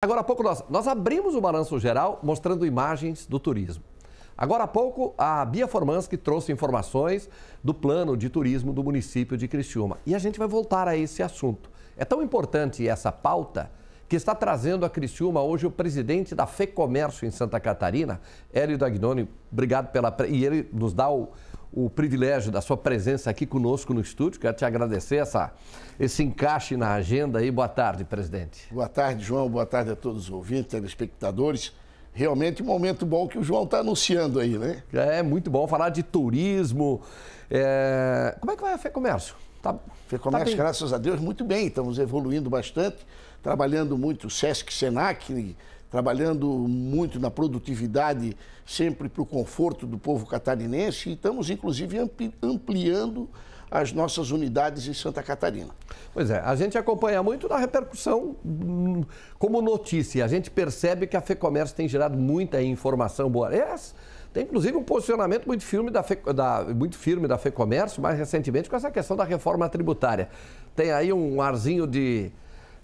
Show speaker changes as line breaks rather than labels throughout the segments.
Agora há pouco nós, nós abrimos o balanço geral mostrando imagens do turismo. Agora há pouco a Bia Formanski trouxe informações do plano de turismo do município de Criciúma. E a gente vai voltar a esse assunto. É tão importante essa pauta que está trazendo a Criciúma hoje o presidente da FEComércio em Santa Catarina, Hélio Dagnoni. Obrigado pela... E ele nos dá o, o privilégio da sua presença aqui conosco no estúdio. Quero te agradecer essa, esse encaixe na agenda aí. Boa tarde, presidente. Boa tarde,
João. Boa tarde a todos os ouvintes, telespectadores. Realmente um momento bom que o João está anunciando aí, né? É muito bom falar de turismo. É... Como é que vai a FEComércio? Tá, FEComércio, tá graças a Deus, muito bem. Estamos evoluindo bastante, trabalhando muito o SESC, SENAC, trabalhando muito na produtividade, sempre para o conforto do povo catarinense, e estamos, inclusive, ampliando as nossas unidades em
Santa Catarina. Pois é, a gente acompanha muito na repercussão hum, como notícia. A gente percebe que a FEComércio tem gerado muita informação boa. É, tem inclusive um posicionamento muito firme da, Fe, da, muito firme da FEComércio, mais recentemente, com essa questão da reforma tributária. Tem aí um arzinho de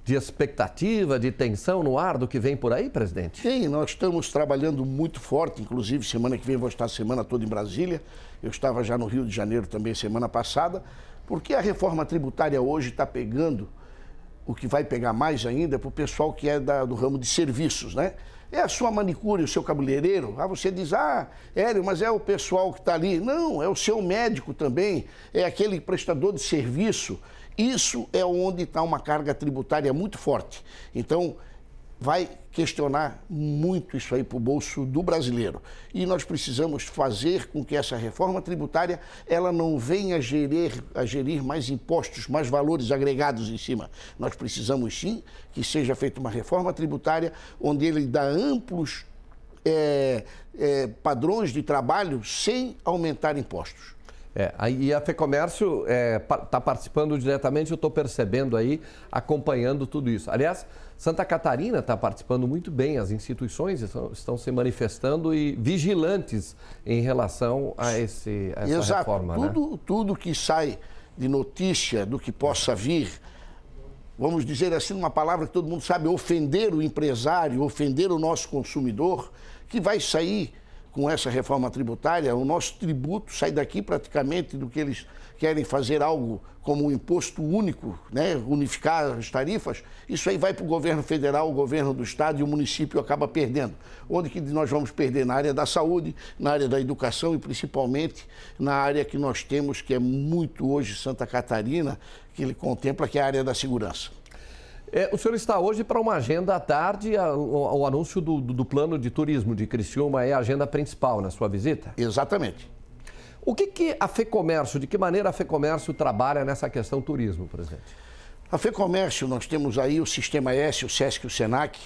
de expectativa, de tensão no ar do que vem por aí, presidente? Sim, nós estamos trabalhando muito forte, inclusive semana que vem vou estar a semana
toda em Brasília. Eu estava já no Rio de Janeiro também semana passada, porque a reforma tributária hoje está pegando, o que vai pegar mais ainda, é para o pessoal que é da, do ramo de serviços, né? É a sua manicure, o seu cabeleireiro. Ah, você diz, ah, Hélio, mas é o pessoal que está ali. Não, é o seu médico também, é aquele prestador de serviço isso é onde está uma carga tributária muito forte. Então, vai questionar muito isso aí para o bolso do brasileiro. E nós precisamos fazer com que essa reforma tributária ela não venha gerir, a gerir mais impostos, mais valores agregados em cima. Nós precisamos sim que seja feita uma reforma tributária onde ele dá amplos é, é, padrões de trabalho
sem aumentar impostos. É, e a FEComércio está é, tá participando diretamente, eu estou percebendo aí, acompanhando tudo isso. Aliás, Santa Catarina está participando muito bem, as instituições estão, estão, se manifestando e vigilantes em relação a, esse, a essa Exato. reforma. Né? Tudo, né? tudo que sai de notícia,
do que possa vir, vamos dizer assim, uma palavra que todo mundo sabe, ofender o empresário, ofender o nosso consumidor, que vai sair com essa reforma tributária, o nosso tributo sai daqui praticamente do que eles querem fazer algo como um imposto único, né, unificar as tarifas, isso aí vai para o governo federal, o governo do estado e o município acaba perdendo. Onde que nós vamos perder? Na área da saúde, na área da educação e principalmente na área que nós temos, que é muito hoje Santa Catarina,
que ele contempla, que é a área da segurança. É, o senhor está hoje para uma agenda à tarde, a, o, o, anúncio do, do, do, plano de turismo de Criciúma é a agenda principal na sua visita? Exatamente. O que, que a FEComércio, de que maneira a FEComércio trabalha nessa questão turismo, presidente? A FEComércio, nós temos aí o Sistema S, o SESC e o SENAC.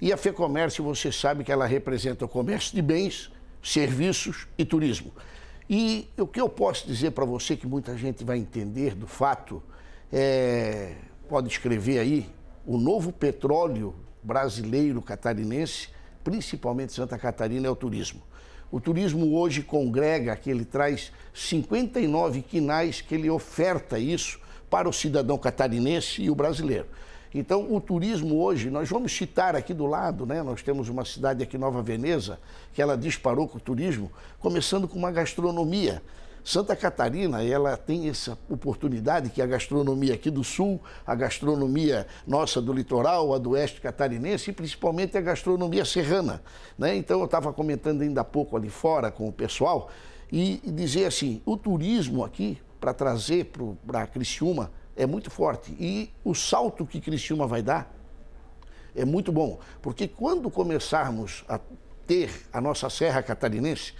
E a FEComércio, você sabe que ela representa o comércio de bens, serviços e turismo. E o que eu posso dizer para você que muita gente vai entender do fato, é, pode escrever aí, o novo petróleo brasileiro catarinense, principalmente Santa Catarina, é o turismo. O turismo hoje congrega que ele traz 59 quinais que ele oferta isso para o cidadão catarinense e o brasileiro. Então, o turismo hoje, nós vamos citar aqui do lado, né? Nós temos uma cidade aqui, Nova Veneza, que ela disparou com o turismo, começando com uma gastronomia. Santa Catarina, ela tem essa oportunidade que a gastronomia aqui do sul, a gastronomia nossa do litoral, a do oeste catarinense e principalmente a gastronomia serrana. Né? Então, eu estava comentando ainda há pouco ali fora com o pessoal e, e dizer assim, o turismo aqui, para trazer para Criciúma, é muito forte. E o salto que Criciúma vai dar é muito bom, porque quando começarmos a ter a nossa Serra Catarinense,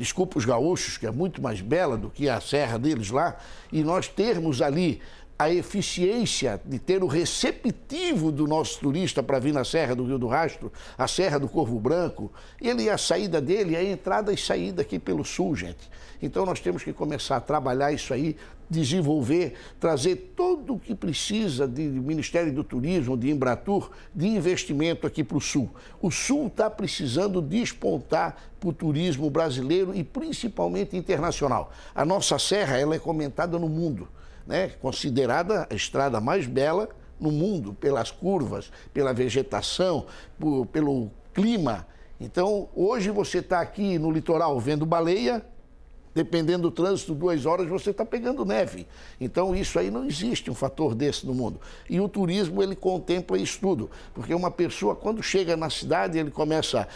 desculpa os gaúchos, que é muito mais bela do que a serra deles lá, e nós termos ali a eficiência de ter o receptivo do nosso turista para vir na Serra do Rio do Rastro, a Serra do Corvo Branco, ele é a saída dele, é a entrada e saída aqui pelo sul, gente. Então nós temos que começar a trabalhar isso aí, desenvolver, trazer tudo o que precisa de Ministério do Turismo, de Embratur, de investimento aqui para o sul. O sul está precisando despontar para o turismo brasileiro e principalmente internacional. A nossa serra ela é comentada no mundo né, considerada a estrada mais bela no mundo, pelas curvas, pela vegetação, por, pelo clima. Então, hoje você está aqui no litoral vendo baleia, dependendo do trânsito, duas horas você está pegando neve. Então, isso aí não existe um fator desse no mundo. E o turismo, ele contempla isso tudo, porque uma pessoa, quando chega na cidade, ele começa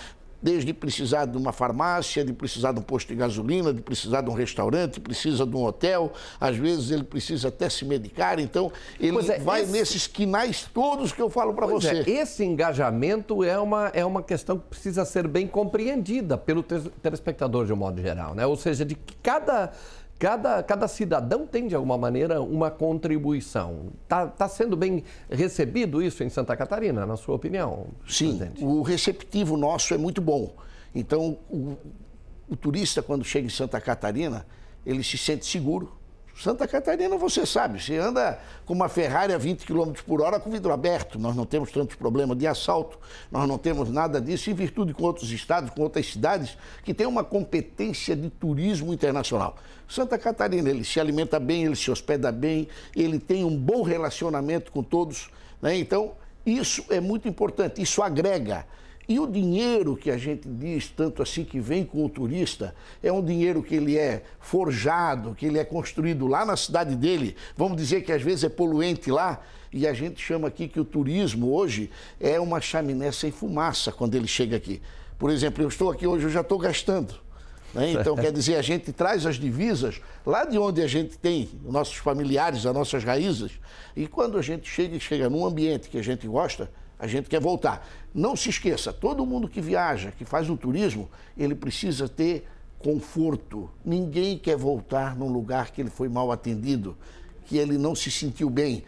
desde precisar de uma farmácia, de precisar de um posto de gasolina, de precisar de um restaurante, precisa de um hotel, às vezes ele precisa até se medicar,
então ele é, vai esse...
nesses quinais todos que eu falo para é, você. É,
esse engajamento é uma, é uma questão que precisa ser bem compreendida pelo telespectador de um modo geral, né? Ou seja, de que cada Cada, cada cidadão tem, de alguma maneira, uma contribuição. Está tá sendo bem recebido isso em Santa Catarina, na sua opinião? Sim, presidente? o receptivo nosso é muito bom. Então, o, o turista, quando chega
em Santa Catarina, ele se sente seguro, Santa Catarina, você sabe, você anda com uma Ferrari a 20 km por hora com vidro aberto. Nós não temos tantos problemas de assalto, nós não temos nada disso, em virtude com outros estados, com outras cidades, que têm uma competência de turismo internacional. Santa Catarina, ele se alimenta bem, ele se hospeda bem, ele tem um bom relacionamento com todos. Né? Então, isso é muito importante, isso agrega. E o dinheiro que a gente diz tanto assim que vem com o turista é um dinheiro que ele é forjado, que ele é construído lá na cidade dele. Vamos dizer que às vezes é poluente lá e a gente chama aqui que o turismo hoje é uma chaminé sem fumaça quando ele chega aqui. Por exemplo, eu estou aqui hoje, eu já estou gastando. Né? Então, quer dizer, a gente traz as divisas lá de onde a gente tem nossos familiares, as nossas raízes. E quando a gente chega e chega num ambiente que a gente gosta, a gente quer voltar. Não se esqueça, todo mundo que viaja, que faz o turismo, ele precisa ter conforto. Ninguém quer voltar num lugar que ele foi mal atendido, que ele não se sentiu bem.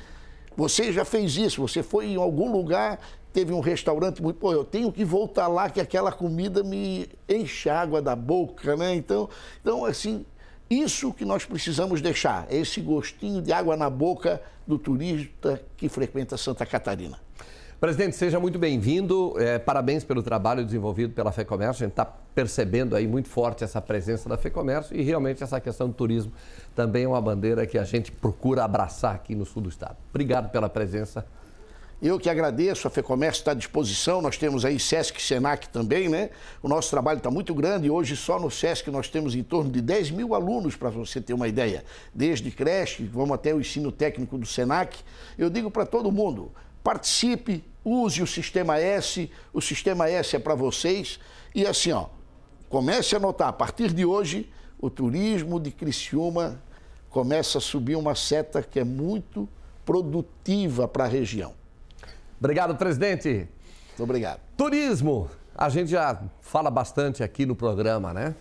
Você já fez isso, você foi em algum lugar, teve um restaurante muito, pô, eu tenho que voltar lá que aquela comida me enche a água da boca, né? Então, então assim, isso que nós precisamos deixar, é esse gostinho de água na boca do turista que frequenta Santa Catarina.
Presidente, seja muito bem-vindo. É, parabéns pelo trabalho desenvolvido pela FEComércio. A gente está percebendo aí muito forte essa presença da FEComércio e realmente essa questão do turismo também é uma bandeira que a gente procura abraçar aqui no sul do estado. Obrigado pela presença.
Eu que agradeço, a FEComércio está à disposição, nós temos aí SESC SENAC também, né? O nosso trabalho está muito grande, hoje só no SESC nós temos em torno de 10 mil alunos, para você ter uma ideia, desde creche, vamos até o ensino técnico do SENAC. Eu digo para todo mundo, Participe, use o sistema S, o sistema S é para vocês. E assim, ó, comece a notar, a partir de hoje, o turismo de Criciúma começa a subir uma seta que é muito
produtiva para a região. Obrigado, presidente. Muito obrigado. Turismo, a gente já fala bastante aqui no programa, né?